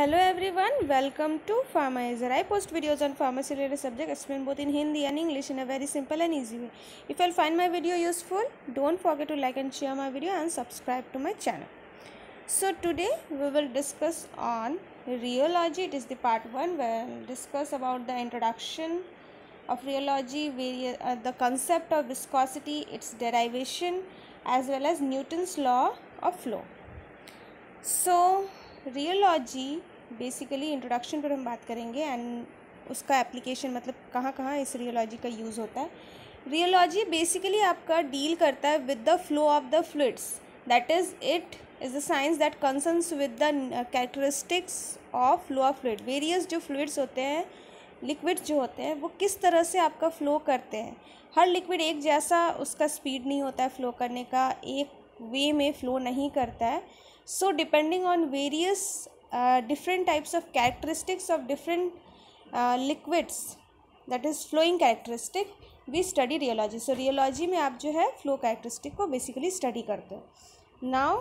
Hello everyone, welcome to Pharmaizer. I post videos on pharmacy related subject explained both in Hindi and English in a very simple and easy way. If you find my video useful, don't forget to like and share my video and subscribe to my channel. So today we will discuss on rheology. It is the part 1 where we will discuss about the introduction of rheology, various, uh, the concept of viscosity, its derivation as well as Newton's law of flow. So rheology basically introduction पर हम बात करेंगे and उसका application मतलब कहाँ कहाँ इस rheology का यूज़ होता है रियोलॉजी बेसिकली आपका डील करता है with the flow of the fluids that is it is the science that concerns with the characteristics of flow of fluid various जो फ्लूड्स होते हैं लिक्विड जो होते हैं वो किस तरह से आपका फ़्लो करते हैं हर लिक्विड एक जैसा उसका स्पीड नहीं होता है फ़्लो करने का एक वे में फ़्लो नहीं करता है so depending on various uh, different types of characteristics of different uh, liquids that is flowing characteristic we study rheology so rheology में आप जो है फ्लो कैरेक्टरिस्टिक को बेसिकली स्टडी करते हो नाउ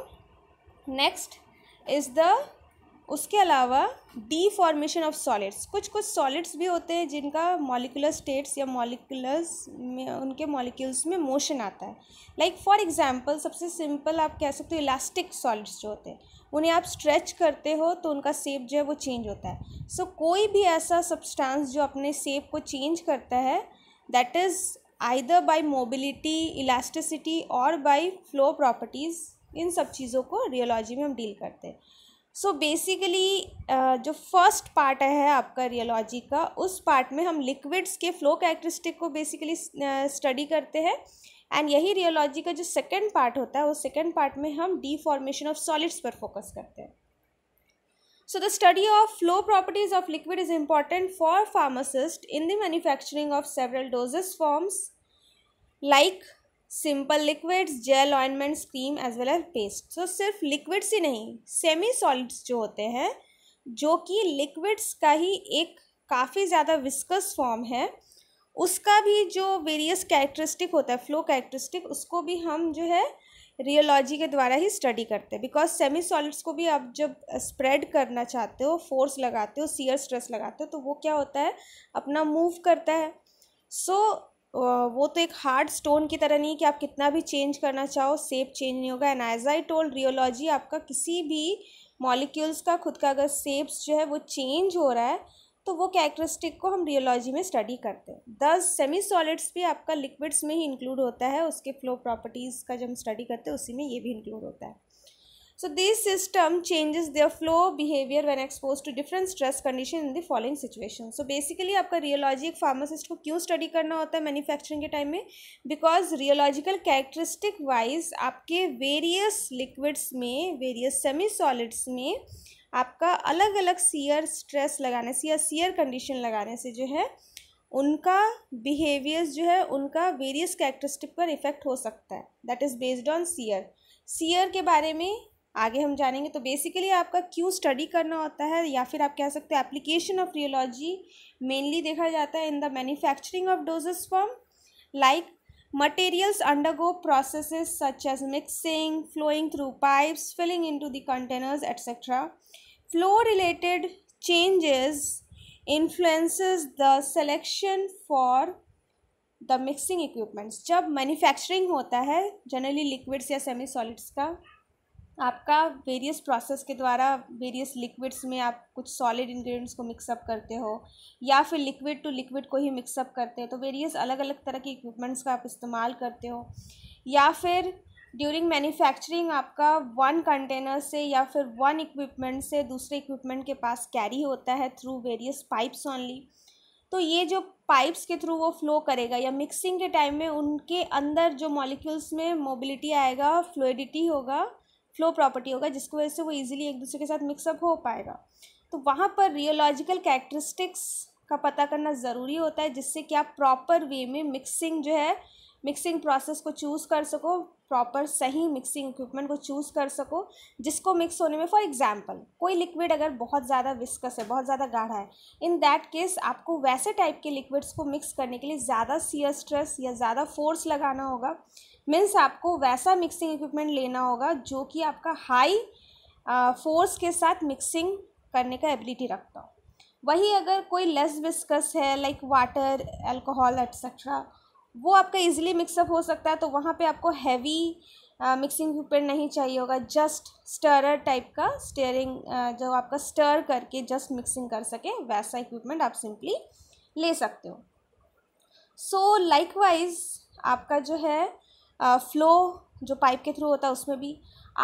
नेक्स्ट इज़ द उसके अलावा डी फॉर्मेशन ऑफ सॉलिड्स कुछ कुछ सॉलिड्स भी होते हैं जिनका मॉलिकुलर स्टेट्स या मॉलिकुलर्स में उनके मॉलिक्यूल्स में मोशन आता है लाइक फॉर एग्जांपल सबसे सिंपल आप कह सकते हो इलास्टिक सॉलिड्स जो होते हैं उन्हें आप स्ट्रेच करते हो तो उनका सेप जो है वो चेंज होता है सो so, कोई भी ऐसा सब्सटेंस जो अपने सेप को चेंज करता है that is either by mobility elasticity और बाई फ्लो प्रॉपर्टीज़ इन सब चीज़ों को रियोलॉजी में हम डील करते हैं सो बेसिकली uh, जो फर्स्ट पार्ट है आपका रियोलॉजी का उस पार्ट में हम लिक्विड्स के फ्लो कैरेक्टरिस्टिक को बेसिकली स्टडी uh, करते हैं एंड यही रियोलॉजी का जो सेकेंड पार्ट होता है उस सेकेंड पार्ट में हम डीफॉर्मेशन ऑफ सॉलिड्स पर फोकस करते हैं so the study of flow properties of liquid is important for pharmacist in the manufacturing of several dosage forms like simple liquids gel ointments cream as well as paste so सिर्फ liquids ही नहीं semi solids जो होते हैं जो कि liquids का ही एक काफ़ी ज़्यादा विस्कस फॉर्म है उसका भी जो वेरियस कैरेक्टरिस्टिक होता है फ्लो कैरेक्टरिस्टिक उसको भी हम जो है रियोलॉजी के द्वारा ही स्टडी करते हैं बिकॉज सेमी सॉलिड्स को भी आप जब स्प्रेड करना चाहते हो फोर्स लगाते हो सीयर स्ट्रेस लगाते हो तो वो क्या होता है अपना मूव करता है सो so, वो तो एक हार्ड स्टोन की तरह नहीं कि आप कितना भी चेंज करना चाहो सेप चेंज नहीं होगा and as I told rheology आपका किसी भी मॉलिक्यूल्स का खुद का अगर सेप्स जो है वो चेंज हो रहा है तो वो कैरेक्टरिस्टिक को हम रियोलॉजी में स्टडी करते हैं दस सेमी सॉलिड्स भी आपका लिक्विड्स में ही इंक्लूड होता है उसके फ्लो प्रॉपर्टीज़ का जब हम स्टडी करते हैं उसी में ये भी इंक्लूड होता है So this system changes their flow behavior when exposed to different stress condition in the following situation. So basically आपका रियोलॉजी एक फार्मासिस्ट को क्यों स्टडी करना होता है मैन्युफैक्चरिंग के टाइम में बिकॉज रियोलॉजिकल कैरेक्टरिस्टिक वाइज आपके वेरियस लिक्विड्स में वेरियस सेमी सॉलिड्स में आपका अलग अलग सीयर स्ट्रेस लगाने से या सीयर कंडीशन लगाने से जो है उनका बिहेवियर्स जो है उनका वेरियस कैरेक्टरिस्टिक पर इफेक्ट हो सकता है that is based on shear shear के बारे में आगे हम जानेंगे तो बेसिकली आपका क्यों स्टडी करना होता है या फिर आप कह सकते हैं एप्लीकेशन ऑफ रियोलॉजी मेनली देखा जाता है in the manufacturing of dosage form like materials undergo processes such as mixing flowing through pipes filling into the containers etcetera flow related changes influences the selection for the mixing equipments जब manufacturing होता है generally liquids या semi solids का आपका various process के द्वारा various liquids में आप कुछ सॉलिड इंग्रेडिएंट्स को मिक्सअप करते हो या फिर लिक्विड टू लिक्विड को ही मिक्सअप करते हो तो वेरियस अलग अलग तरह के इक्विपमेंट्स का आप इस्तेमाल करते हो या फिर ड्यूरिंग मैन्युफैक्चरिंग आपका वन कंटेनर से या फिर वन इक्विपमेंट से दूसरे इक्विपमेंट के पास कैरी होता है थ्रू वेरियस पाइप्स ऑनली तो ये जो पाइप्स के थ्रू वो फ्लो करेगा या मिक्सिंग के टाइम में उनके अंदर जो मॉलिक्यूल्स में मोबिलिटी आएगा फ्लूडिटी होगा फ्लो प्रॉपर्टी होगा जिसकी वजह से वो ईजिली एक दूसरे के साथ मिक्सअप हो पाएगा तो वहाँ पर रियोलॉजिकल कैरेक्टरिस्टिक्स का पता करना ज़रूरी होता है जिससे कि आप प्रॉपर वे में मिक्सिंग जो है मिक्सिंग प्रोसेस को चूज़ कर सको प्रॉपर सही मिक्सिंग इक्विपमेंट को चूज़ कर सको जिसको मिक्स होने में फॉर एग्जाम्पल कोई लिक्विड अगर बहुत ज़्यादा विस्कस है बहुत ज़्यादा गाढ़ा है इन दैट केस आपको वैसे टाइप के लिक्विड्स को मिक्स करने के लिए ज़्यादा सीयर स्ट्रेस या ज़्यादा फोर्स लगाना होगा मीन्स आपको वैसा मिक्सिंग इक्विपमेंट लेना होगा जो कि आपका हाई फोर्स के साथ मिक्सिंग करने का एबिलिटी रखता हो वही अगर कोई लेस विस्कस है लाइक वाटर एल्कोहल एट्सेट्रा वो आपका इजीली मिक्सअप हो सकता है तो वहाँ पे आपको हैवी मिक्सिंग इक्विपमेंट नहीं चाहिए होगा जस्ट स्टरर टाइप का स्टेयरिंग uh, जो आपका स्टर करके जस्ट मिक्सिंग कर सके वैसा इक्विपमेंट आप सिंपली ले सकते हो सो so, लाइकवाइज आपका जो है फ़्लो जो पाइप के थ्रू होता है उसमें भी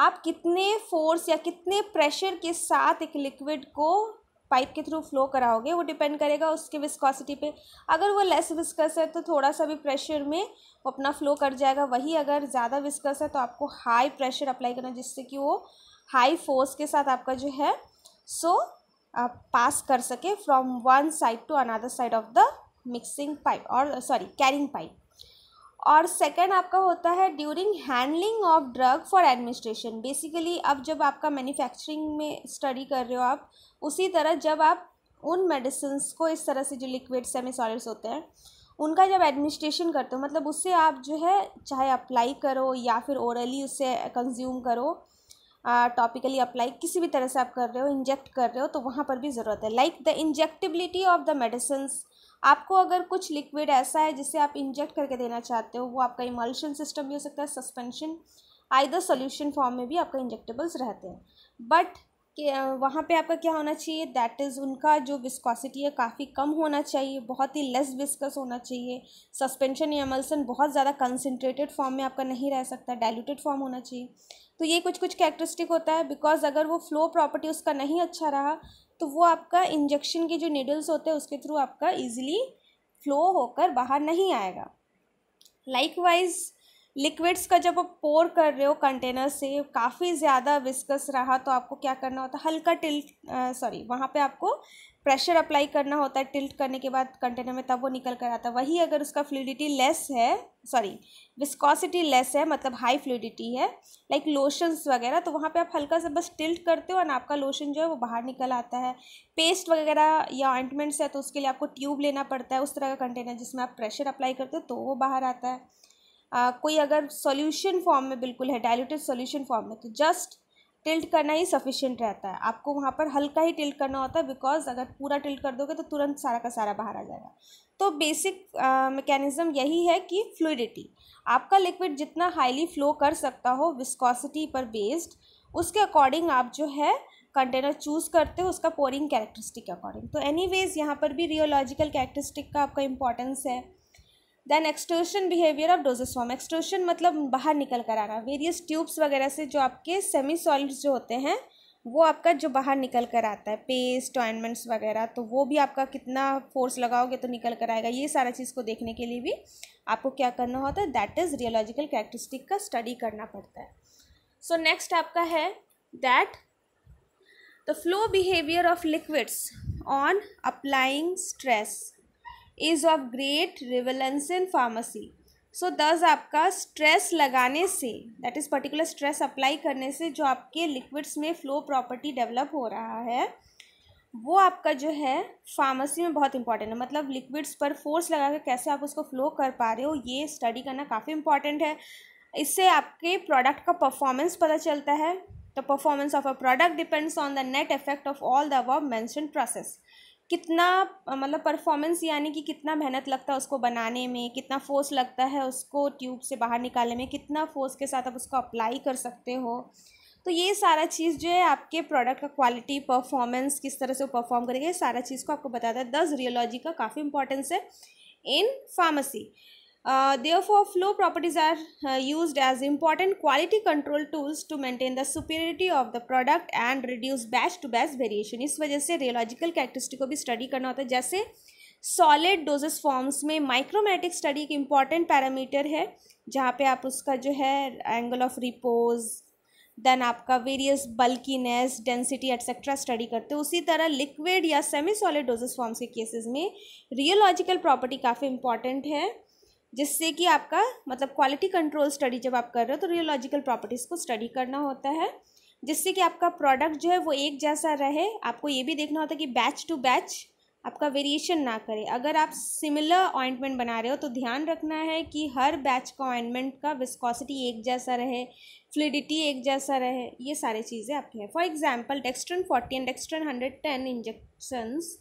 आप कितने फोर्स या कितने प्रेशर के साथ एक लिक्विड को पाइप के थ्रू फ्लो कराओगे वो डिपेंड करेगा उसके विस्कोसिटी पे अगर वो लेस विस्कस है तो थोड़ा सा भी प्रेशर में वो अपना फ्लो कर जाएगा वही अगर ज़्यादा विस्कस है तो आपको हाई प्रेशर अप्लाई करना जिससे कि वो हाई फोर्स के साथ आपका जो है सो आप पास कर सके from one side to another side of the mixing pipe और सॉरी कैरिंग पाइप और सेकेंड आपका होता है during handling of drug for administration basically अब जब आपका मैन्युफैक्चरिंग में स्टडी कर रहे हो आप उसी तरह जब आप उन मेडिसिन को इस तरह से जो लिक्विड सेमी सॉलिड्स होते हैं उनका जब एडमिनिस्ट्रेशन करते हो मतलब उससे आप जो है चाहे अप्लाई करो या फिर ओरली उससे कंज्यूम करो टॉपिकली अप्लाई किसी भी तरह से आप कर रहे हो इंजेक्ट कर रहे हो तो वहाँ पर भी ज़रूरत है like the injectability of the medicines आपको अगर कुछ लिक्विड ऐसा है जिसे आप इंजेक्ट करके देना चाहते हो वो आपका इमल्शन सिस्टम भी हो सकता है सस्पेंशन आइदर सोल्यूशन फॉर्म में भी आपका इंजेक्टेबल्स रहते हैं बट वहाँ पे आपका क्या होना चाहिए दैट इज़ उनका जो विस्कॉसिटी है काफ़ी कम होना चाहिए बहुत ही लेस विस्कस होना चाहिए सस्पेंशन या एमल्सन बहुत ज़्यादा कंसनट्रेटेड फॉर्म में आपका नहीं रह सकता डाइल्यूटेड फॉर्म होना चाहिए तो ये कुछ कुछ कैरेक्टरिस्टिक होता है बिकॉज अगर वो फ्लो प्रॉपर्टी उसका नहीं अच्छा रहा तो वो आपका इंजेक्शन के जो नीडल्स होते हैं उसके थ्रू आपका ईजिली फ्लो होकर बाहर नहीं आएगा लाइक वाइज़ लिक्विड्स का जब आप पोर कर रहे हो कंटेनर से काफ़ी ज़्यादा विस्कस रहा तो आपको क्या करना होता है हल्का टिल्ट सॉरी वहाँ पे आपको प्रेशर अप्लाई करना होता है टिल्ट करने के बाद कंटेनर में तब वो निकल कर आता है वही अगर उसका फ्लूडिटी लेस है सॉरी विस्कॉसिटी लेस है मतलब हाई फ्लूडिटी है लाइक लोशंस वगैरह तो वहाँ पे आप हल्का सा बस टिल्ट करते हो और आपका लोशन जो है वो बाहर निकल आता है पेस्ट वगैरह या ऑइंटमेंट्स है तो उसके लिए आपको ट्यूब लेना पड़ता है उस तरह का कंटेनर जिसमें आप प्रेशर अप्लाई करते हो तो वो बाहर आता है आ, कोई अगर सॉल्यूशन फॉर्म में बिल्कुल है डायलूटेड सॉल्यूशन फॉर्म में तो जस्ट टिल्ट करना ही सफिशियंट रहता है आपको वहाँ पर हल्का ही टिल्ट करना होता है बिकॉज अगर पूरा टिल्ट कर दोगे तो तुरंत सारा का सारा बाहर आ जाएगा तो बेसिक मैकेनिज़्म यही है कि फ्लूडिटी आपका लिक्विड जितना हाईली फ्लो कर सकता हो विस्कॉसिटी पर बेस्ड उसके अकॉर्डिंग आप जो है कंटेनर चूज़ करते हो उसका पोरिंग कैरेक्टरिस्टिक के अकॉर्डिंग तो एनी वेज़ यहाँ पर भी रियोलॉजिकल कैरेक्टरिस्टिक का आपका इंपॉर्टेंस है then extrusion behaviour of dosage form extrusion मतलब बाहर निकल कर आना वेरियस ट्यूब्स वगैरह से जो आपके सेमी सॉलिड्स जो होते हैं वो आपका जो बाहर निकल कर आता है पेस्ट ऑइनमेंट्स वगैरह तो वो भी आपका कितना फोर्स लगाओगे तो निकल कर आएगा ये सारा चीज़ को देखने के लिए भी आपको क्या करना होता है दैट इज़ रियोलॉजिकल कैरेक्टरिस्टिक का स्टडी करना पड़ता है सो so, नेक्स्ट आपका है that the flow behaviour of liquids on applying stress is of great relevance in pharmacy so thus आपका स्ट्रेस लगाने से that is particular stress apply करने से जो आपके लिक्विड्स में फ्लो प्रॉपर्टी डेवलप हो रहा है वो आपका जो है फार्मेसी में बहुत इंपॉर्टेंट है मतलब लिक्विड्स पर फोर्स लगा कर कैसे आप उसको फ्लो कर पा रहे हो ये स्टडी करना काफ़ी इंपॉर्टेंट है इससे आपके प्रोडक्ट का परफॉर्मेंस पता चलता है the performance of a product depends on the net effect of all the above mentioned process कितना मतलब परफॉर्मेंस यानी कि कितना मेहनत लगता है उसको बनाने में कितना फोर्स लगता है उसको ट्यूब से बाहर निकालने में कितना फोर्स के साथ आप उसको अप्लाई कर सकते हो तो ये सारा चीज़ जो है आपके प्रोडक्ट का क्वालिटी परफॉर्मेंस किस तरह से वो परफॉर्म करेगा ये सारा चीज़ को आपको बताता है दस रियोलॉजी का काफ़ी इंपॉर्टेंस है in pharmacy Uh, therefore, flow properties are uh, used as important quality control tools to maintain the superiority of the product and reduce batch to batch variation. इस वजह से रियोलॉजिकल कैरेक्टरिस्टिक को भी study करना होता है जैसे सॉलिड डोजेस फॉर्म्स में माइक्रोमेटिक स्टडी एक इम्पॉर्टेंट पैरामीटर है जहाँ पे आप उसका जो है एंगल ऑफ रिपोज देन आपका various bulkiness density etcetera study करते हो उसी तरह लिक्विड या सेमी सॉलिड डोजेस फॉर्म्स के केसेस में रियोलॉजिकल प्रॉपर्टी काफ़ी इंपॉर्टेंट है जिससे कि आपका मतलब क्वालिटी कंट्रोल स्टडी जब आप कर रहे हो तो रियोलॉजिकल प्रॉपर्टीज़ को स्टडी करना होता है जिससे कि आपका प्रोडक्ट जो है वो एक जैसा रहे आपको ये भी देखना होता है कि बैच टू बैच आपका वेरिएशन ना करे अगर आप सिमिलर ऑइंटमेंट बना रहे हो तो ध्यान रखना है कि हर बैच का ऑइंटमेंट का विस्कोसिटी एक जैसा रहे फ्लिडिटी एक जैसा रहे ये सारी चीज़ें आपकी हैं for example dextran forty and dextran hundred ten injections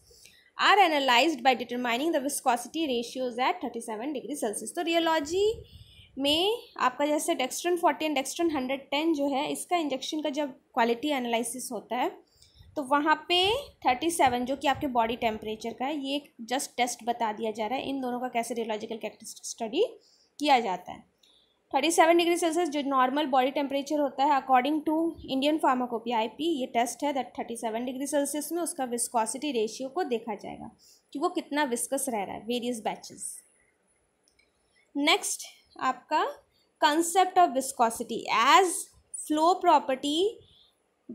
are analyse by determining the viscosity ratios at thirty seven degree Celsius तो रियोलॉजी में आपका जैसे dextran forty and dextran hundred ten जो है इसका इंजेक्शन का जब क्वालिटी एनालिसिस होता है तो वहाँ पे थर्टी सेवन जो कि आपके बॉडी टेम्परेचर का है ये एक जस्ट टेस्ट बता दिया जा रहा है इन दोनों का कैसे रियोलॉजिकल स्टडी किया जाता है थर्टी सेवन डिग्री सेल्सियस जो नॉर्मल बॉडी टेम्परेचर होता है according to Indian I P ये टेस्ट है that thirty seven degree Celsius में उसका विस्कॉसिटी रेशियो को देखा जाएगा कि वो कितना विस्कस रह रहा है वेरियस बैचेस नेक्स्ट आपका concept of viscosity as flow property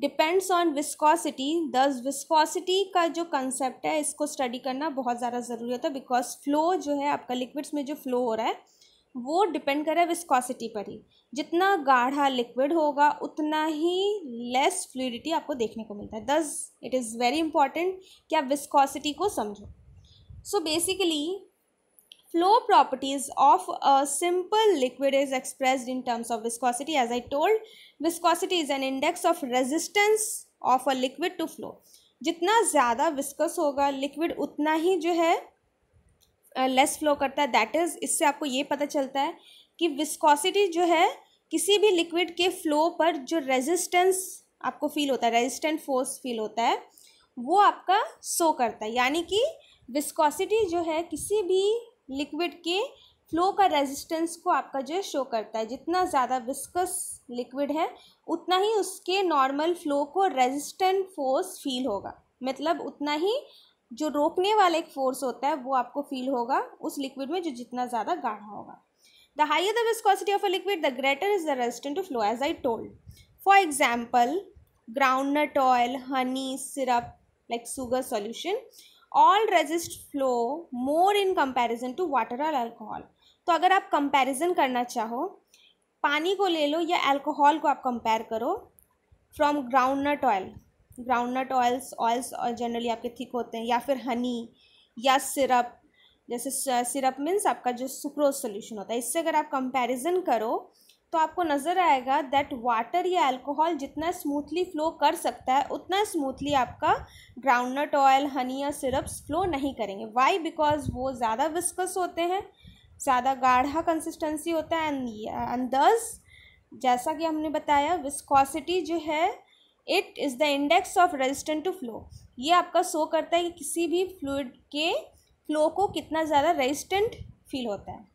depends on viscosity thus viscosity का जो कंसेप्ट है इसको स्टडी करना बहुत ज़्यादा ज़रूरी होता है बिकॉज फ्लो जो है आपका लिक्विड्स में जो फ्लो हो रहा है वो डिपेंड करे विस्कोसिटी पर ही जितना गाढ़ा लिक्विड होगा उतना ही लेस फ्लूडिटी आपको देखने को मिलता है thus it is very important कि आप विस्कोसिटी को समझो so basically flow properties of a simple liquid is expressed in terms of viscosity as I told viscosity is an index of resistance of a liquid to flow जितना ज़्यादा viscous होगा liquid उतना ही जो है less flow करता है that is इससे आपको ये पता चलता है कि विस्कोसिटी जो है किसी भी लिक्विड के फ्लो पर जो रेजिस्टेंस आपको फील होता है रेजिस्टेंट फोर्स फील होता है वो आपका सो करता है यानी कि विस्कोसिटी जो है किसी भी लिक्विड के फ्लो का रेजिस्टेंस को आपका जो है शो करता है जितना ज़्यादा विस्कस लिक्विड है उतना ही उसके नॉर्मल फ्लो को रेजिस्टेंट फोर्स फील होगा मतलब उतना ही जो रोकने वाला एक फोर्स होता है वो आपको फील होगा उस लिक्विड में जो जितना ज़्यादा गाढ़ा होगा the higher the viscosity of a liquid the greater is the resistant to flow as I told for example groundnut oil honey syrup like sugar solution all resist flow more in comparison to water और alcohol तो अगर आप comparison करना चाहो पानी को ले लो या अल्कोहल को आप कंपेयर करो from groundnut oil groundnut oils oils generally आपके थिक होते हैं या फिर हनी या सिरप जैसे सिरप मीन्स आपका जो सुक्रोज सोल्यूशन होता है इससे अगर आप कंपैरिजन करो तो आपको नज़र आएगा दैट वाटर या अल्कोहल जितना स्मूथली फ्लो कर सकता है उतना स्मूथली आपका ग्राउंडनट ऑयल हनी या सिरप्स फ्लो नहीं करेंगे वाई बिकॉज वो ज़्यादा विस्कस होते हैं ज़्यादा गाढ़ा कंसिस्टेंसी होता है एंड दस जैसा कि हमने बताया विस्कॉसिटी जो है it is the index of resistant to flow ये आपका शो करता है कि किसी भी फ्लूड के फ्लो को कितना ज़्यादा रेजिस्टेंट फील होता है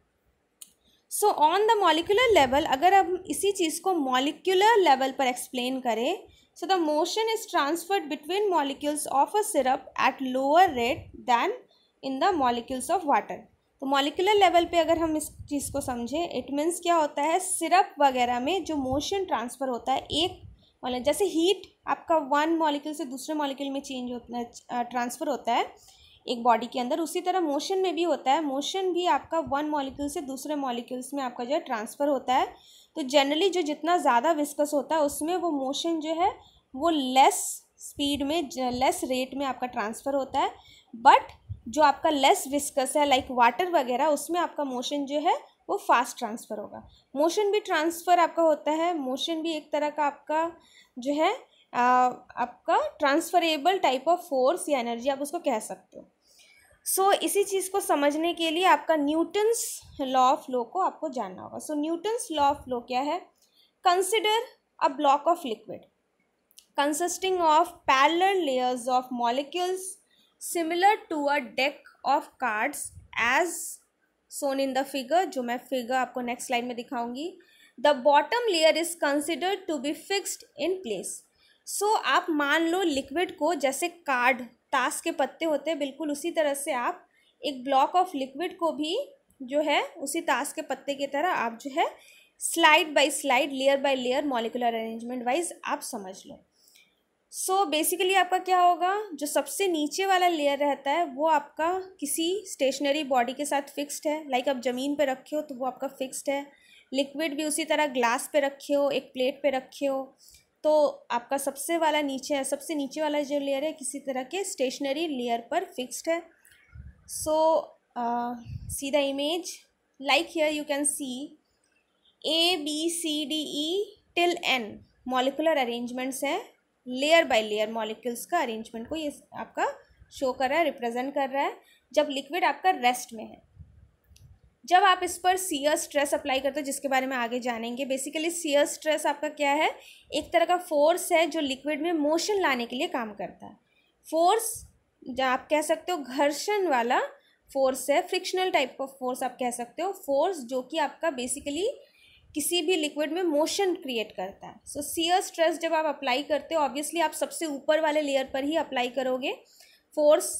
so on the molecular level अगर हम इसी चीज़ को मॉलिकुलर लेवल पर एक्सप्लेन करें so the motion is transferred between molecules of a syrup at lower rate than in the molecules of water तो मॉलिकुलर लेवल पे अगर हम इस चीज़ को समझें इट मीन्स क्या होता है सिरप वगैरह में जो मोशन ट्रांसफ़र होता है एक लें जैसे हीट आपका वन मॉलिक्यूल से दूसरे मॉलिक्यूल में चेंज होता है ट्रांसफ़र होता है एक बॉडी के अंदर उसी तरह मोशन में भी होता है मोशन भी आपका वन मॉलिक्यूल से दूसरे मॉलिक्यूल्स में आपका जो है ट्रांसफ़र होता है तो जनरली जो जितना ज़्यादा विस्कस होता है उसमें वो मोशन जो है वो लेस स्पीड में लेस रेट में आपका ट्रांसफ़र होता है बट जो आपका लेस विस्कस है लाइक वाटर वगैरह उसमें आपका मोशन जो है वो फास्ट ट्रांसफ़र होगा मोशन भी ट्रांसफ़र आपका होता है मोशन भी एक तरह का आपका जो है आ, आपका ट्रांसफरेबल टाइप ऑफ फोर्स या एनर्जी आप उसको कह सकते हो सो so, इसी चीज़ को समझने के लिए आपका न्यूटन्स लॉ ऑफ लो को आपको जानना होगा सो न्यूटन्स लॉ ऑफ लो क्या है consider a block of liquid consisting of parallel layers of molecules similar to a deck of cards as shown in the figure जो मैं फिगर आपको नेक्स्ट स्लाइड में दिखाऊंगी the bottom layer is considered to be fixed in place so आप मान लो liquid को जैसे card ताश के पत्ते होते हैं बिल्कुल उसी तरह से आप एक ब्लॉक ऑफ लिक्विड को भी जो है उसी ताश के पत्ते की तरह आप जो है slide by slide layer by layer molecular arrangement wise आप समझ लो सो so बेसिकली आपका क्या होगा जो सबसे नीचे वाला लेयर रहता है वो आपका किसी स्टेशनरी बॉडी के साथ फिक्स्ड है लाइक like आप ज़मीन पे रखे हो तो वो आपका फिक्स्ड है लिक्विड भी उसी तरह ग्लास पे रखे हो एक प्लेट पे रखे हो तो आपका सबसे वाला नीचे है सबसे नीचे वाला जो लेयर है किसी तरह के स्टेशनरी लेयर पर फिक्स्ड है so see the image like here you can see A B C D E till N molecular arrangements हैं लेयर बाय लेयर मॉलिक्यूल्स का अरेंजमेंट को ये आपका शो कर रहा है रिप्रेजेंट कर रहा है जब लिक्विड आपका रेस्ट में है जब आप इस पर सीयर स्ट्रेस अप्लाई करते हो जिसके बारे में आगे जानेंगे बेसिकली सीयर स्ट्रेस आपका क्या है एक तरह का फोर्स है जो लिक्विड में मोशन लाने के लिए काम करता है फोर्स आप कह सकते हो घर्षण वाला फोर्स है फ्रिक्शनल टाइप का फोर्स आप कह सकते हो फोर्स जो कि आपका बेसिकली किसी भी लिक्विड में मोशन क्रिएट करता है सो सीयर स्ट्रेस जब आप अप्लाई करते हो ऑब्वियसली आप सबसे ऊपर वाले लेयर पर ही अप्लाई करोगे फोर्स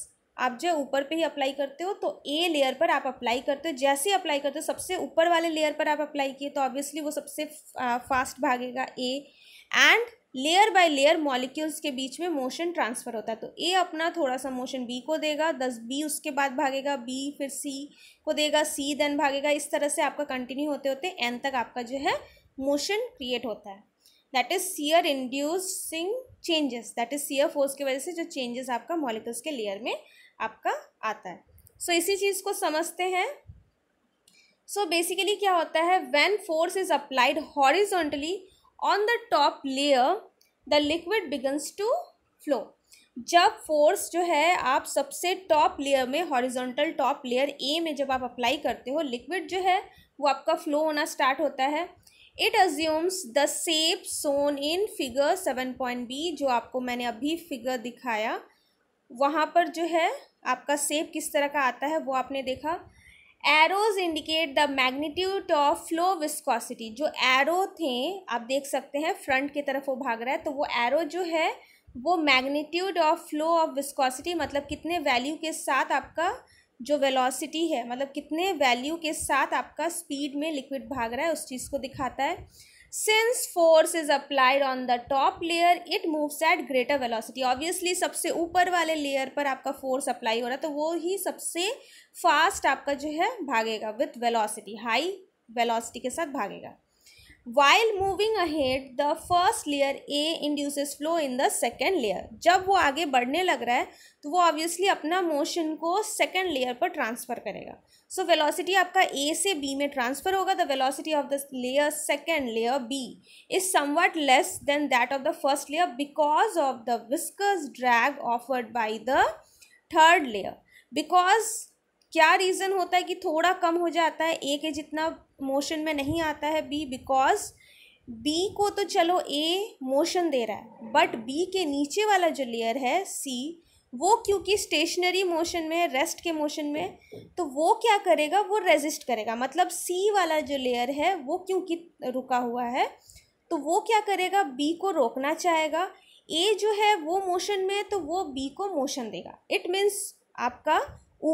आप जो ऊपर पे ही अप्लाई करते हो तो ए लेयर पर आप अप्लाई करते हो जैसे ही अप्लाई करते हो सबसे ऊपर वाले लेयर पर आप अप्लाई किए तो ऑब्वियसली वो सबसे फास्ट भागेगा A and layer by layer molecules के बीच में मोशन ट्रांसफ़र होता है तो ए अपना थोड़ा सा मोशन बी को देगा दस बी उसके बाद भागेगा बी फिर सी को देगा सी देन भागेगा इस तरह से आपका कंटिन्यू होते होते एन तक आपका जो है मोशन क्रिएट होता है that is shear inducing changes that is shear force की वजह से जो चेंजेस आपका मॉलिक्यूल्स के लेयर में आपका आता है सो so, इसी चीज़ को समझते हैं सो so, बेसिकली क्या होता है when force is applied horizontally on the top layer the liquid begins to flow जब फोर्स जो है आप सबसे टॉप लेयर में हॉरिजॉन्टल टॉप लेयर ए में जब आप अप्लाई करते हो लिक्विड जो है वो आपका फ्लो होना स्टार्ट होता है it assumes the shape shown in figure seven point B जो आपको मैंने अभी फिगर दिखाया वहाँ पर जो है आपका सेप किस तरह का आता है वो आपने देखा arrows indicate the magnitude of flow viscosity जो एरो थे आप देख सकते हैं फ्रंट की तरफ वो भाग रहा है तो वो एरो जो है वो magnitude of flow of viscosity मतलब कितने वैल्यू के साथ आपका जो वेलोसिटी है मतलब कितने वैल्यू के साथ आपका स्पीड में लिक्विड भाग रहा है उस चीज़ को दिखाता है since force is applied on the top layer it moves at greater velocity. Obviously सबसे ऊपर वाले लेयर पर आपका फोर्स अप्लाई हो रहा है तो वो ही सबसे फास्ट आपका जो है भागेगा विथ velocity, हाई velocity के साथ भागेगा while moving ahead the first layer A induces flow in the second layer जब वो आगे बढ़ने लग रहा है तो वो ऑब्वियसली अपना मोशन को सेकेंड लेयर पर ट्रांसफ़र करेगा सो so, वेलोसिटी आपका ए से बी में ट्रांसफ़र होगा the velocity of the layer second layer B is somewhat less than that of the first layer because of the viscous drag offered by the third layer because क्या reason होता है कि थोड़ा कम हो जाता है ए के जितना मोशन में नहीं आता है बी बिकॉज बी को तो चलो ए मोशन दे रहा है बट बी के नीचे वाला जो लेयर है सी वो क्योंकि स्टेशनरी मोशन में है रेस्ट के मोशन में तो वो क्या करेगा वो रेजिस्ट करेगा मतलब सी वाला जो लेयर है वो क्योंकि रुका हुआ है तो वो क्या करेगा बी को रोकना चाहेगा ए जो है वो मोशन में है तो वो बी को मोशन देगा इट मीन्स आपका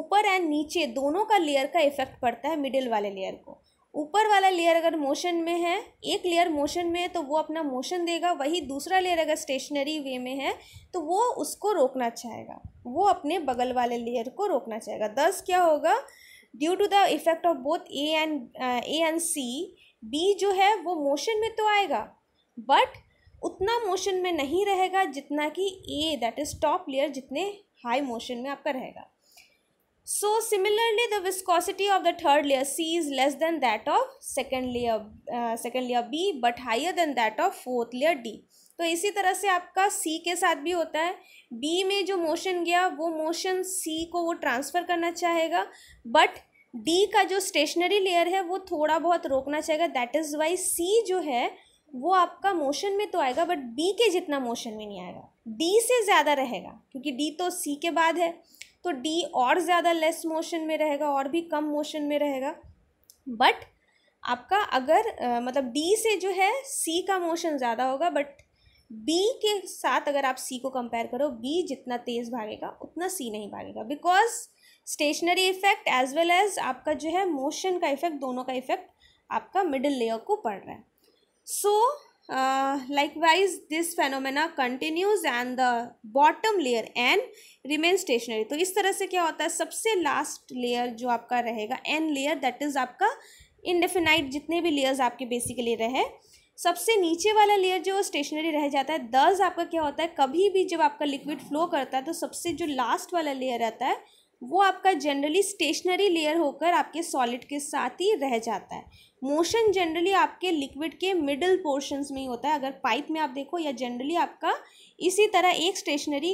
ऊपर एंड नीचे दोनों का लेयर का इफेक्ट पड़ता है मिडिल वाले लेयर को ऊपर वाला लेयर अगर मोशन में है एक लेयर मोशन में है तो वो अपना मोशन देगा वही दूसरा लेयर अगर स्टेशनरी वे में है तो वो उसको रोकना चाहेगा वो अपने बगल वाले लेयर को रोकना चाहेगा दस क्या होगा due to the effect of both A and A and C B जो है वो मोशन में तो आएगा बट उतना मोशन में नहीं रहेगा जितना कि A that is top layer जितने हाई मोशन में आपका रहेगा So similarly, the viscosity of the third layer C is less than that of second layer uh, second layer B but higher than that of fourth layer D. तो इसी तरह से आपका C के साथ भी होता है B में जो मोशन गया वो मोशन C को वो ट्रांसफ़र करना चाहेगा बट D का जो स्टेशनरी लेयर है वो थोड़ा बहुत रोकना चाहेगा दैट इज़ वाई C जो है वो आपका मोशन में तो आएगा बट B के जितना मोशन में नहीं आएगा D से ज़्यादा रहेगा क्योंकि D तो C के बाद है तो डी और ज़्यादा लेस मोशन में रहेगा और भी कम मोशन में रहेगा बट आपका अगर आ, मतलब डी से जो है सी का मोशन ज़्यादा होगा बट बी के साथ अगर आप सी को कंपेयर करो बी जितना तेज़ भागेगा उतना सी नहीं भागेगा because stationary effect as well as आपका जो है मोशन का इफेक्ट दोनों का इफेक्ट आपका मिडिल लेयर को पड़ रहा है so so, likewise this phenomena continues and the bottom layer N remain stationary तो इस तरह से क्या होता है सबसे लास्ट लेयर जो आपका रहेगा एन लेयर दैट इज़ आपका इनडेफिनाइट जितने भी लेयर्स आपके बेसिकली रहे सबसे नीचे वाला लेयर जो स्टेशनरी रह जाता है दस आपका क्या होता है कभी भी जब आपका लिक्विड फ्लो करता है तो सबसे जो लास्ट वाला लेयर रहता है वो आपका जनरली स्टेशनरी लेयर होकर आपके सॉलिड के साथ ही रह जाता है मोशन जनरली आपके लिक्विड के मिडल पोर्शंस में ही होता है अगर पाइप में आप देखो या जनरली आपका इसी तरह एक स्टेशनरी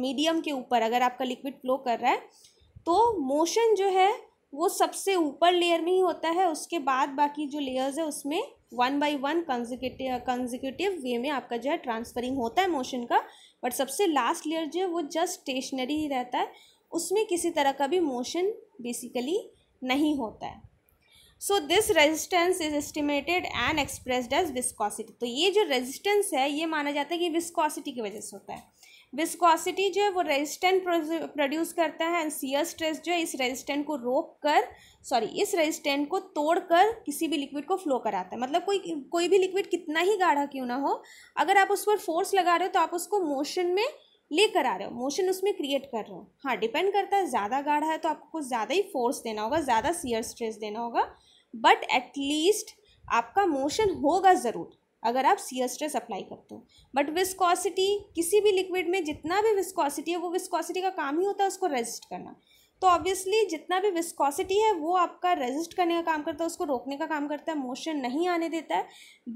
मीडियम के ऊपर अगर आपका लिक्विड फ्लो कर रहा है तो मोशन जो है वो सबसे ऊपर लेयर में ही होता है उसके बाद बाकी जो लेयर्स है उसमें one by one consecutive consecutive way में आपका जो है ट्रांसफरिंग होता है मोशन का बट सबसे लास्ट लेयर जो है वो जस्ट स्टेशनरी ही रहता है उसमें किसी तरह का भी मोशन बेसिकली नहीं होता है so this resistance is estimated and expressed as viscosity तो ये जो रेजिस्टेंस है ये माना जाता है कि विस्कॉसिटी की वजह से होता है विस्कोसिटी जो है वो रेजिस्टेंट प्रोड्यूस करता है एंड सीयर स्ट्रेस जो है इस रेजिस्टेंट को रोक कर सॉरी इस रेजिस्टेंट को तोड़ कर किसी भी लिक्विड को फ्लो कराता है मतलब कोई कोई भी लिक्विड कितना ही गाढ़ा क्यों ना हो अगर आप उस पर फोर्स लगा रहे हो तो आप उसको मोशन में ले कर आ रहे हो मोशन उसमें क्रिएट कर रहे हो हाँ डिपेंड करता है ज़्यादा गाढ़ा है तो आपको ज़्यादा ही फोर्स देना होगा ज़्यादा सीयर स्ट्रेस देना होगा बट एटलीस्ट आपका मोशन होगा ज़रूर अगर आप सीयर स्ट्रेस अप्लाई करते हो बट विस्कॉसिटी किसी भी लिक्विड में जितना भी विस्कॉसिटी है वो विस्कॉसिटी का काम ही होता है उसको रेजिस्ट करना तो ऑब्वियसली जितना भी विस्कॉसिटी है वो आपका रेजिस्ट करने का काम करता है उसको रोकने का काम करता है मोशन नहीं आने देता है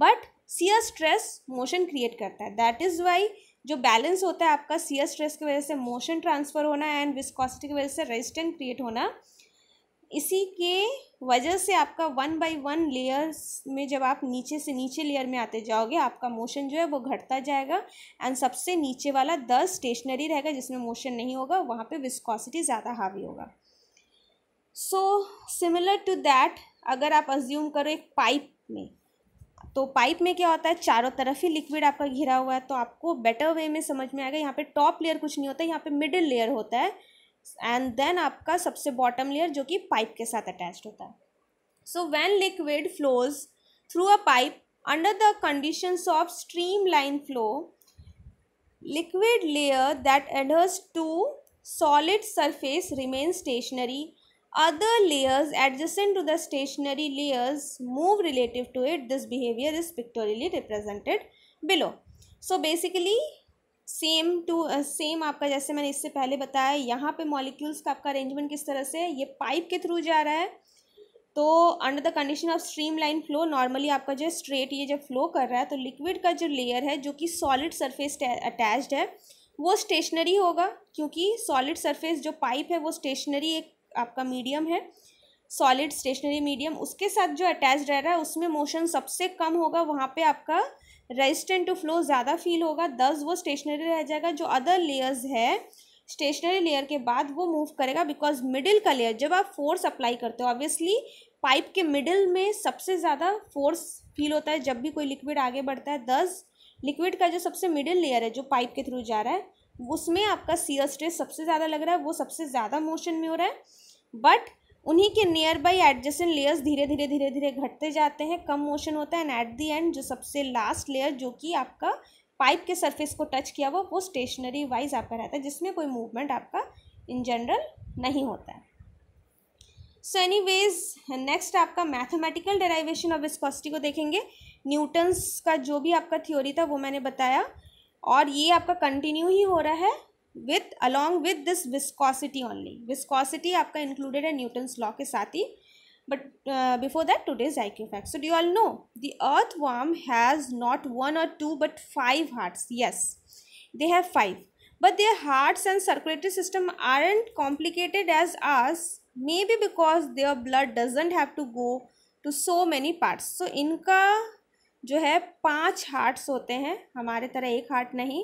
but shear stress motion create करता है दैट इज़ वाई जो बैलेंस होता है आपका सीयर स्ट्रेस की वजह से मोशन ट्रांसफ़र होना एंड विस्कॉसिटी की वजह से रेजिस्टेंट क्रिएट होना इसी के वजह से आपका वन बाई वन लेयर्स में जब आप नीचे से नीचे लेयर में आते जाओगे आपका मोशन जो है वो घटता जाएगा एंड सबसे नीचे वाला दस स्टेशनरी रहेगा जिसमें मोशन नहीं होगा वहाँ पे विस्कॉसिटी ज़्यादा हावी होगा सो सिमिलर टू दैट अगर आप अज्यूम करो एक पाइप में तो पाइप में क्या होता है चारों तरफ ही लिक्विड आपका घिरा हुआ है तो आपको बेटर वे में समझ में आएगा यहाँ पे टॉप लेयर कुछ नहीं होता यहाँ पे मिडिल लेयर होता है एंड देन आपका सबसे बॉटम लेयर जो कि पाइप के साथ अटैच होता है so when liquid flows through a pipe under the conditions of streamline flow liquid layer that adheres to solid surface remain stationary other layers adjacent to the stationary layers move relative to it this behaviour is pictorially represented below so basically same to same आपका जैसे मैंने इससे पहले बताया यहाँ पे molecules का आपका अरेंजमेंट किस तरह से ये पाइप के थ्रू जा रहा है तो under the condition of streamline flow normally आपका जो है स्ट्रेट ये जब फ्लो कर रहा है तो लिक्विड का जो लेयर है जो कि सॉलिड सरफेस अटैच्ड है वो स्टेशनरी होगा क्योंकि सॉलिड सरफेस जो पाइप है वो स्टेशनरी एक आपका मीडियम है सॉलिड स्टेशनरी मीडियम उसके साथ जो अटैच रह रहा है उसमें मोशन सबसे कम होगा वहाँ पे आपका रेजिस्टेंट टू फ्लो ज़्यादा फील होगा दस वो स्टेशनरी रह जाएगा जो अदर लेयर्स है स्टेशनरी लेयर के बाद वो मूव करेगा बिकॉज मिडिल का लेयर जब आप फोर्स अप्लाई करते हो ऑब्वियसली पाइप के मिडिल में सबसे ज़्यादा फोर्स फील होता है जब भी कोई लिक्विड आगे बढ़ता है दस लिक्विड का जो सबसे मिडिल लेयर है जो पाइप के थ्रू जा रहा है उसमें आपका सीयर स्ट्रेस सबसे ज़्यादा लग रहा है वो सबसे ज़्यादा मोशन में हो रहा है बट उन्हीं के नियर बाई एडजेसेंट लेयर्स धीरे धीरे धीरे धीरे घटते जाते हैं कम मोशन होता है एंड एट दी एंड जो सबसे लास्ट लेयर जो कि आपका पाइप के सरफेस को टच किया हुआ वो स्टेशनरी वाइज आपका रहता है जिसमें कोई मूवमेंट आपका इन जनरल नहीं होता है सो एनी वेज नेक्स्ट आपका मैथमेटिकल डेराइवेशन ऑफ विस्कोसिटी को देखेंगे न्यूटन्स का जो भी आपका थ्योरी था वो मैंने बताया और ये आपका कंटिन्यू ही हो रहा है with along with this viscosity only viscosity आपका इंक्लूडेड है न्यूटन्स लॉ के साथ ही but before that today's I Q fact so do all know the earthworm has not one और two but five hearts yes they have five but their hearts and circulatory system are and complicated as आज may be because their blood doesn't have to go to so many parts सो इनका जो है पाँच hearts होते हैं हमारे तरह एक हार्ट नहीं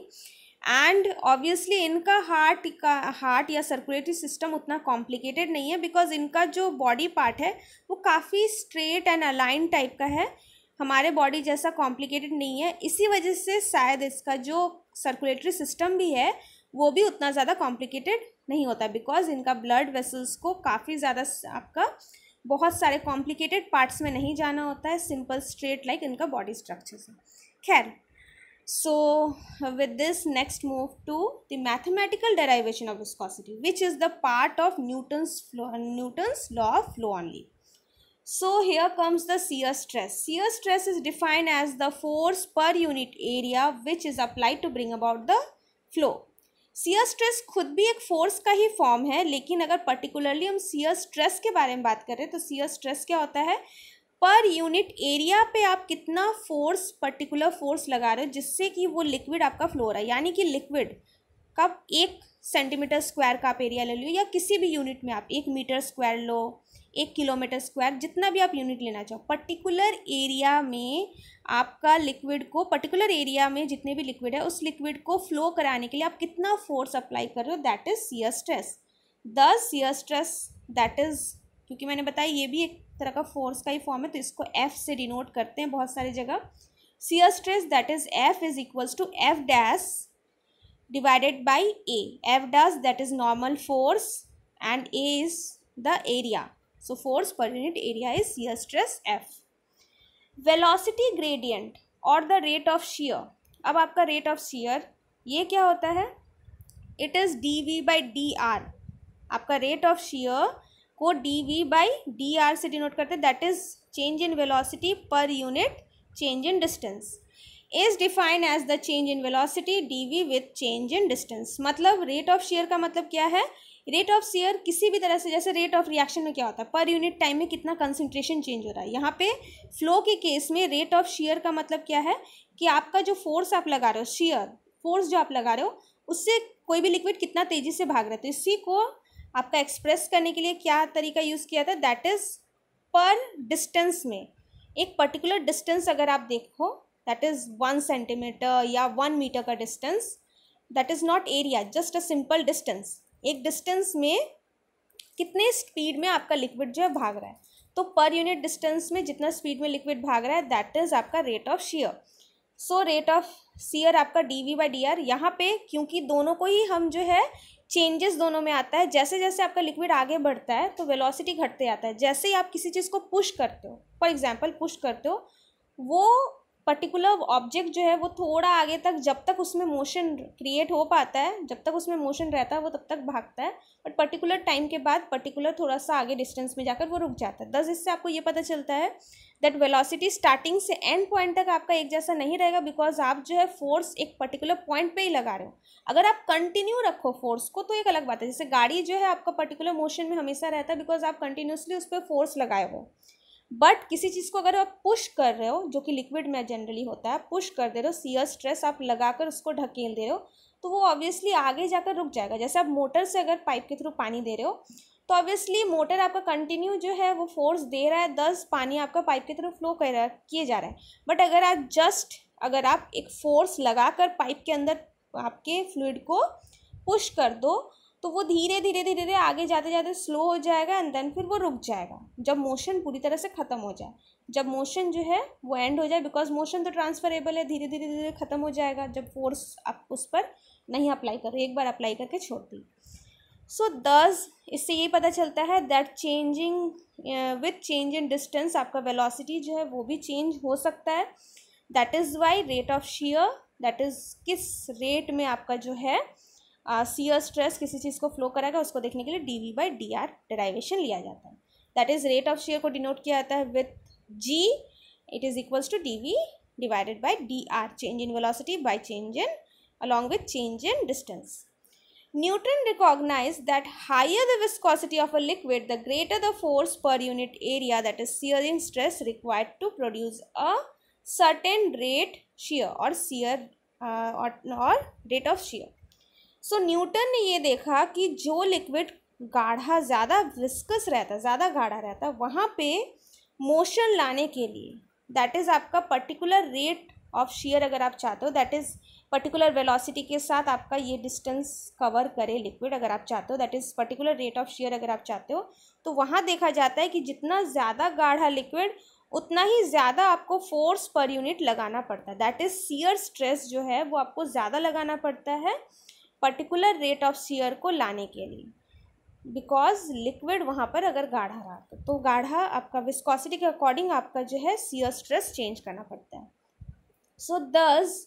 एंड ऑब्वियसली इनका हार्ट का हार्ट या सर्कुलेटरी सिस्टम उतना कॉम्प्लिकेटेड नहीं है बिकॉज इनका जो बॉडी पार्ट है वो काफ़ी स्ट्रेट एंड अलाइन टाइप का है हमारे बॉडी जैसा कॉम्प्लिकेटेड नहीं है इसी वजह से शायद इसका जो सर्कुलेटरी सिस्टम भी है वो भी उतना ज़्यादा कॉम्प्लिकेटेड नहीं होता बिकॉज इनका ब्लड वेसल्स को काफ़ी ज़्यादा आपका बहुत सारे कॉम्प्लिकेटेड पार्ट्स में नहीं जाना होता है सिंपल स्ट्रेट लाइक इनका बॉडी स्ट्रक्चर से खैर so with this next move to the mathematical derivation of viscosity which is the part of newton's flow, newton's law of flow only so here comes the shear stress shear stress is defined as the force per unit area which is applied to bring about the flow shear stress खुद भी एक force का ही form है लेकिन अगर particularly हम shear stress के बारे में बात कर रहे हैं तो सीयर स्ट्रेस क्या होता है पर यूनिट एरिया पे आप कितना फोर्स पर्टिकुलर फोर्स लगा रहे हो जिससे कि वो लिक्विड आपका फ्लो रहा है यानी कि लिक्विड का एक सेंटीमीटर स्क्वायर का आप एरिया ले लो या किसी भी यूनिट में आप एक मीटर स्क्वायर लो एक किलोमीटर स्क्वायर जितना भी आप यूनिट लेना चाहो पर्टिकुलर एरिया में आपका लिक्विड को पर्टिकुलर एरिया में जितने भी लिक्विड है उस लिक्विड को फ्लो कराने के लिए आप कितना फोर्स अप्लाई कर रहे हो that is shear stress the shear stress that is क्योंकि मैंने बताया ये भी एक तरह का फोर्स का ही फॉर्म है तो इसको एफ से डिनोट करते हैं बहुत सारी जगह shear stress that is F is equals to F dash divided by A F dash that is normal force and A is the area so force per unit area is shear stress F velocity gradient और the rate of shear अब आपका rate of shear ये क्या होता है it is D V by D R आपका rate of shear को D V by D are से डिनोट करते हैं that is change in velocity per unit change in distance is defined as the change in velocity D V with change in distance मतलब rate of shear का मतलब क्या है rate of share किसी भी तरह से जैसे रेट ऑफ रिएक्शन में क्या होता है पर यूनिट टाइम में कितना कंसेंट्रेशन चेंज हो रहा है यहाँ पे फ्लो के केस में रेट ऑफ शेयर का मतलब क्या है कि आपका जो फोर्स आप लगा रहे हो शेयर फोर्स जो आप लगा रहे हो उससे कोई भी लिक्विड कितना तेजी से भाग रहा है तो इसी को आपका एक्सप्रेस करने के लिए क्या तरीका यूज़ किया था दैट इज़ पर डिस्टेंस में एक पर्टिकुलर डिस्टेंस अगर आप देखो दैट इज़ वन सेंटीमीटर या वन मीटर का distance that is not area just a simple distance एक डिस्टेंस में कितने स्पीड में आपका लिक्विड जो है भाग रहा है तो पर यूनिट डिस्टेंस में जितना स्पीड में लिक्विड भाग रहा है दैट इज़ आपका rate of shear so rate of shear आपका D V by D R यहाँ पे क्योंकि दोनों को ही हम जो है चेंजेस दोनों में आता है जैसे जैसे आपका लिक्विड आगे बढ़ता है तो वेलोसिटी घटते जाता है जैसे ही आप किसी चीज़ को पुश करते हो फॉर एग्जाम्पल पुश करते हो वो पर्टिकुलर ऑब्जेक्ट जो है वो थोड़ा आगे तक जब तक उसमें मोशन क्रिएट हो पाता है जब तक उसमें मोशन रहता है वो तब तक भागता है बट पर्टिकुलर टाइम के बाद पर्टिकुलर थोड़ा सा आगे डिस्टेंस में जाकर वो रुक जाता है दस इससे आपको ये पता चलता है दैट वेलोसिटी स्टार्टिंग से एंड पॉइंट तक आपका एक जैसा नहीं रहेगा बिकॉज आप जो है फोर्स एक पर्टिकुलर पॉइंट पे ही लगा रहे हो अगर आप कंटिन्यू रखो फोर्स को तो एक अलग बात है जैसे गाड़ी जो है आपका पर्टिकुलर मोशन में हमेशा रहता है बिकॉज आप कंटिन्यूसली उस पर फोर्स लगाए हो बट किसी चीज़ को अगर आप पुश कर रहे हो जो कि लिक्विड में जनरली होता है पुश कर दे रहे हो सीयर स्ट्रेस आप लगाकर उसको ढकेल दे रहे हो तो वो ऑब्वियसली आगे जाकर रुक जाएगा जैसे आप मोटर से अगर पाइप के थ्रू पानी दे रहे हो तो ऑब्वियसली मोटर आपका कंटिन्यू जो है वो फोर्स दे रहा है दस पानी आपका पाइप की तरफ फ्लो कर रहा किए जा रहा है बट अगर आप जस्ट अगर आप एक फोर्स लगा कर पाइप के अंदर आपके फ्लूड को पुश कर दो तो वो धीरे धीरे धीरे धीरे आगे जाते जाते स्लो हो जाएगा एंड देन फिर वो रुक जाएगा जब मोशन पूरी तरह से ख़त्म हो जाए जब मोशन जो है वो एंड हो जाए बिकॉज मोशन तो ट्रांसफरेबल है धीरे धीरे धीरे ख़त्म हो जाएगा जब फोर्स आप उस पर नहीं अप्लाई करो एक बार अप्लाई करके छोड़ दी सो दस इससे ये पता चलता है that changing with change in distance आपका वेलोसिटी जो है वो भी चेंज हो सकता है that is why rate of shear that is किस रेट में आपका जो है सीयर uh, स्ट्रेस किसी चीज़ को फ्लो कराएगा उसको देखने के लिए D V by D R derivation लिया जाता है that is rate of shear को डिनोट किया जाता है with G it is equals to D V divided by D R change in velocity by change in along with change in distance Newton recognized that higher the viscosity of a liquid, the greater the force per unit area that is shearing stress required to produce a certain rate shear और shear और rate of shear. So so, Newton ने ये देखा कि जो liquid गाढ़ा ज़्यादा viscous रहता ज़्यादा गाढ़ा रहता वहाँ पे मोशन लाने के लिए दैट इज़ आपका पर्टिकुलर रेट ऑफ शेयर अगर आप चाहते हो दैट इज़ पर्टिकुलर वेलोसिटी के साथ आपका ये डिस्टेंस कवर करे लिक्विड अगर आप चाहते हो that is particular rate of shear अगर आप चाहते हो तो वहाँ देखा जाता है कि जितना ज़्यादा गाढ़ा लिक्विड उतना ही ज़्यादा आपको फोर्स पर यूनिट लगाना पड़ता है दैट इज़ सीयर स्ट्रेस जो है वो आपको ज़्यादा लगाना पड़ता है पर्टिकुलर रेट ऑफ सीयर को लाने के लिए बिकॉज लिक्विड वहाँ पर अगर गाढ़ा रहा तो, तो गाढ़ा आपका विस्कॉसिटी के अकॉर्डिंग आपका जो है सीयर स्ट्रेस चेंज करना पड़ता है सो दस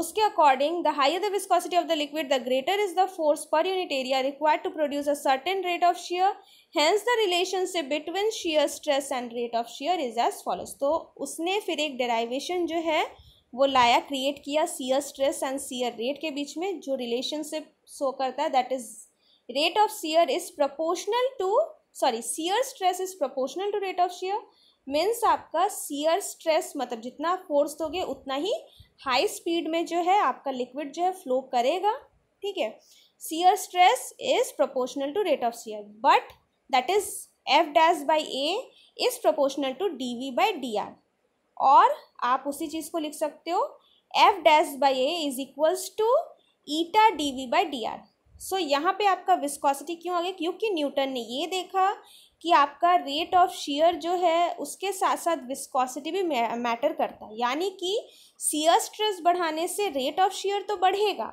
उसके according the higher the viscosity of the liquid the greater is the force per unit area require to produce a certain rate of shear hence the relationship between shear stress and rate of shear is as follows तो उसने फिर एक derivation जो है वो लाया create किया shear stress and shear rate के बीच में जो रिलेशनशिप शो करता है that is rate of shear is proportional to sorry shear stress is proportional to rate of shear means आपका सीयर स्ट्रेस मतलब जितना फोर्स दोगे उतना ही हाई स्पीड में जो है आपका लिक्विड जो है फ्लो करेगा ठीक है shear stress is proportional to rate of shear but that is F dash by A is proportional to D V by D R और आप उसी चीज़ को लिख सकते हो F dash by A is equals to eta D V by D R so यहाँ पे आपका विस्कोसिटी क्यों आ गया क्योंकि न्यूटन ने ये देखा कि आपका रेट ऑफ शेयर जो है उसके साथ साथ विस्कोसिटी भी मैटर करता है यानी कि सीयर स्ट्रेस बढ़ाने से रेट ऑफ शेयर तो बढ़ेगा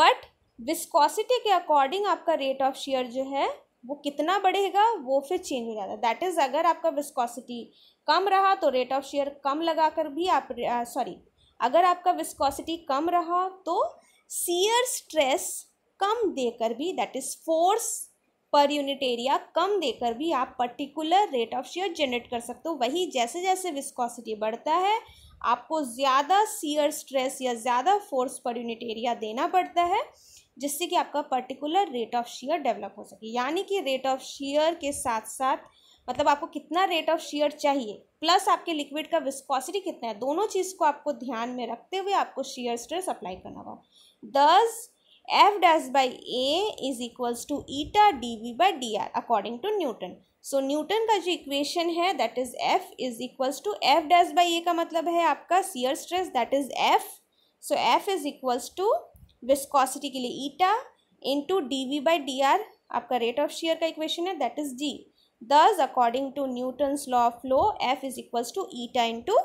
बट विस्कोसिटी के अकॉर्डिंग आपका रेट ऑफ शेयर जो है वो कितना बढ़ेगा वो फिर चेंज हो जाता है दैट इज़ अगर आपका विस्कोसिटी कम रहा तो रेट ऑफ शेयर कम लगा कर भी आप सॉरी अगर आपका विस्कोसिटी कम रहा तो सीयर स्ट्रेस कम देकर भी that is force per unit area कम देकर भी आप particular rate of shear generate कर सकते हो वही जैसे जैसे विस्कॉसिटी बढ़ता है आपको ज़्यादा सीयर स्ट्रेस या ज़्यादा फोर्स पर यूनिट एरिया देना पड़ता है जिससे कि आपका particular rate of shear develop हो सके यानी कि रेट ऑफ शेयर के साथ साथ मतलब आपको कितना रेट ऑफ शेयर चाहिए प्लस आपके लिक्विड का विस्कॉसिटी कितना है दोनों चीज़ को आपको ध्यान में रखते हुए आपको शेयर स्ट्रेस अप्लाई करना होगा thus F dash by A is equals to eta D V by D R according to Newton so Newton का जो इक्वेशन है that is F is equals to F dash by A का मतलब है आपका shear stress that is F so F is equals to viscosity के लिए eta into D V by D R आपका रेट ऑफ शेयर का equation है that is जी दस according to Newton's law of flow F is equals to eta into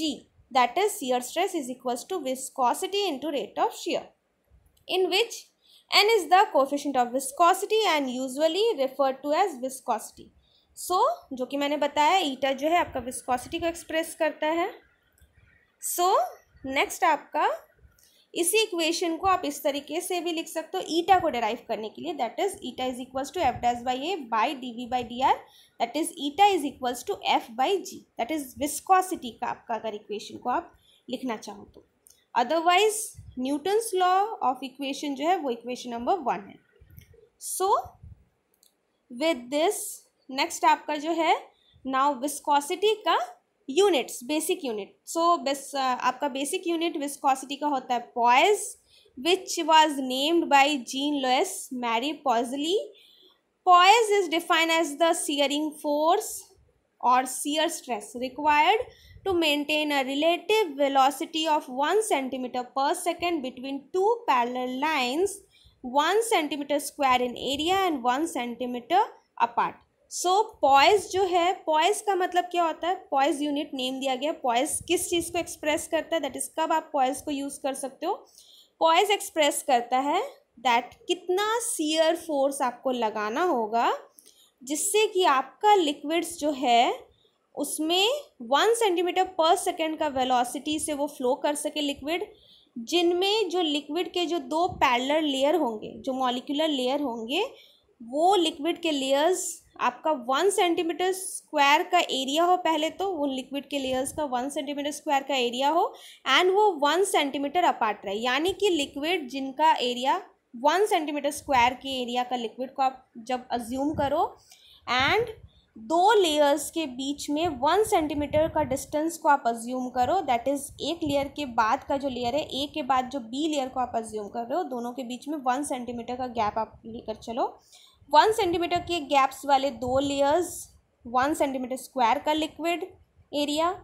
G that is shear stress is equals to viscosity into rate of shear in which N is the coefficient of viscosity and usually refer to as viscosity. So जो कि मैंने बताया ईटा जो है आपका viscosity को express करता है सो so, नेक्स्ट आपका इसी इक्वेशन को आप इस तरीके से भी लिख सकते हो ईटा को डेराइव करने के लिए that is eta is equals to F dash by A by D V by D R that is eta is equals to F by G that is viscosity का आपका अगर इक्वेशन को आप लिखना चाहो तो otherwise Newton's law of equation जो है वो इक्वेशन नंबर वन है सो विद दिस नेक्स्ट आपका जो है नाउ विस्कोसिटी का units basic unit so base आपका बेसिक यूनिट विस्कोसिटी का होता है poise which was named by Jean Louis Marie Poiseuille poise is define as the shearing force और shear stress required to maintain a relative velocity of 1 cm per second between two parallel lines 1 cm square in area and 1 cm apart. So so, जो है poised का मतलब क्या होता है poised unit name दिया गया पॉइस किस चीज़ को एक्सप्रेस करता है दैट इज़ कब आप पॉइस को यूज़ कर सकते हो पॉइज एक्सप्रेस करता है दैट कितना सीयर फोर्स आपको लगाना होगा जिससे कि आपका लिक्विड्स जो है उसमें वन सेंटीमीटर पर सेकेंड का वेलोसिटी से वो फ्लो कर सके लिक्विड जिनमें जो लिक्विड के जो दो पैरलर लेयर होंगे जो मॉलिकुलर लेयर होंगे वो लिक्विड के लेयर्स आपका वन सेंटीमीटर स्क्वायर का एरिया हो पहले तो वो लिक्विड के लेयर्स का वन सेंटीमीटर स्क्वायर का एरिया हो एंड वो वन सेंटीमीटर अपार्ट रहे यानी कि लिक्विड जिनका एरिया वन सेंटीमीटर स्क्वायर के एरिया का लिक्विड को आप जब अज्यूम करो एंड दो लेयर्स के बीच में वन सेंटीमीटर का डिस्टेंस को आप अज्यूम करो दैट इज़ एक लेयर के बाद का जो लेयर है ए के बाद जो बी लेयर को आप अज्यूम कर रहे हो दोनों के बीच में वन सेंटीमीटर का गैप आप लेकर चलो वन सेंटीमीटर के गैप्स वाले दो लेयर्स वन सेंटीमीटर स्क्वायर का लिक्विड एरिया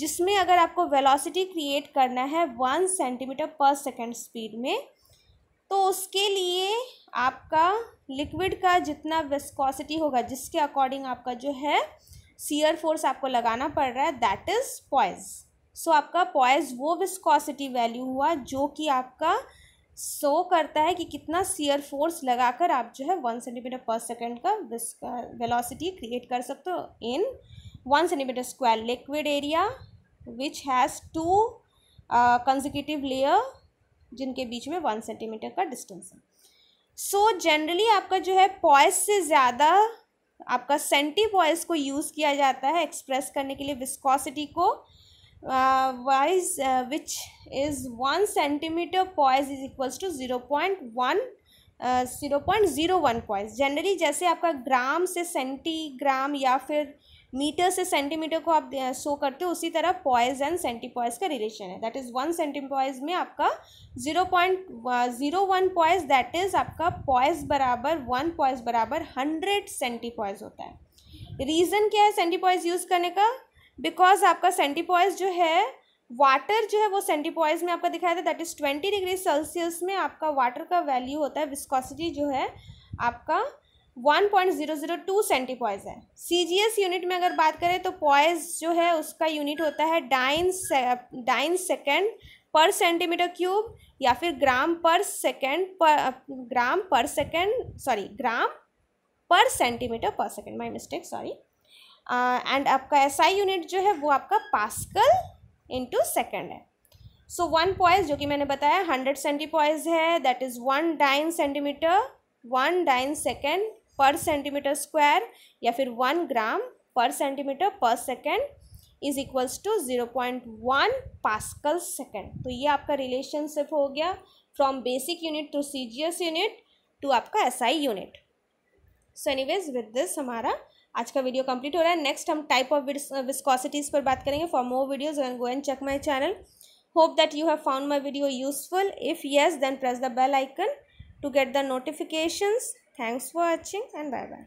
जिसमें अगर आपको वेलोसिटी क्रिएट करना है one centimetre per second speed में तो उसके लिए आपका लिक्विड का जितना विस्कोसिटी होगा जिसके अकॉर्डिंग आपका जो है सीयर फोर्स आपको लगाना पड़ रहा है दैट इज़ पॉइज सो आपका पॉइज वो विस्कोसिटी वैल्यू हुआ जो कि आपका सो so करता है कि कितना सीयर फोर्स लगाकर आप जो है वन सेंटीमीटर पर सेकेंड का वेलोसिटी क्रिएट कर सकते हो in one centimetre square liquid area which has two consecutive layer जिनके बीच में वन सेंटीमीटर का डिस्टेंस है सो so, जनरली आपका जो है पॉइस से ज़्यादा आपका सेंटी पॉइस को यूज़ किया जाता है एक्सप्रेस करने के लिए विस्कोसिटी को वाइज which is one centimetre poise is equals to zero point one zero point zero one poise generally जैसे आपका ग्राम से सेंटीग्राम या फिर मीटर से सेंटीमीटर को आप शो करते हो उसी तरह पॉइज एंड सेंटीपॉइज का रिलेशन है दैट इज़ वन सेंटीपॉइज में आपका zero point zero one poise that is आपका पॉइज बराबर वन पॉइज बराबर हंड्रेड सेंटीपॉइज होता है रीज़न क्या है सेंटीपॉइज यूज़ करने का बिकॉज आपका सेंटीपॉइज जो है वाटर जो है वो सेंटीपॉइज में आपका दिखाया था that is twenty degree Celsius में आपका वाटर का वैल्यू होता है विस्कोसिटी जो है आपका 1.002 सेंटीपॉइज है सीजीएस यूनिट में अगर बात करें तो पॉइज जो है उसका यूनिट होता है डाइन से, dyne second per centimetre cube या फिर ग्राम पर सेकेंड पर ग्राम पर second sorry gram per centimetre per second my mistake sorry and आपका एसआई यूनिट जो है वो आपका पास्कल इंटू सेकेंड है सो वन पॉइज जो कि मैंने बताया हंड्रेड सेंटीपॉइज है that is one dyne centimetre one dyne second per centimetre square या फिर one gram per centimetre per second is equals to zero point one pascal second तो ये आपका रिलेशनशिप हो गया from basic unit to C G S unit to आपका S I unit so anyways with this हमारा आज का video complete हो रहा है नेक्स्ट हम टाइप ऑफ विस्कॉसिटीज़ पर बात करेंगे for more videos go and check my channel hope that you have found my video useful if yes then press the bell icon to get the notifications Thanks for watching and bye bye.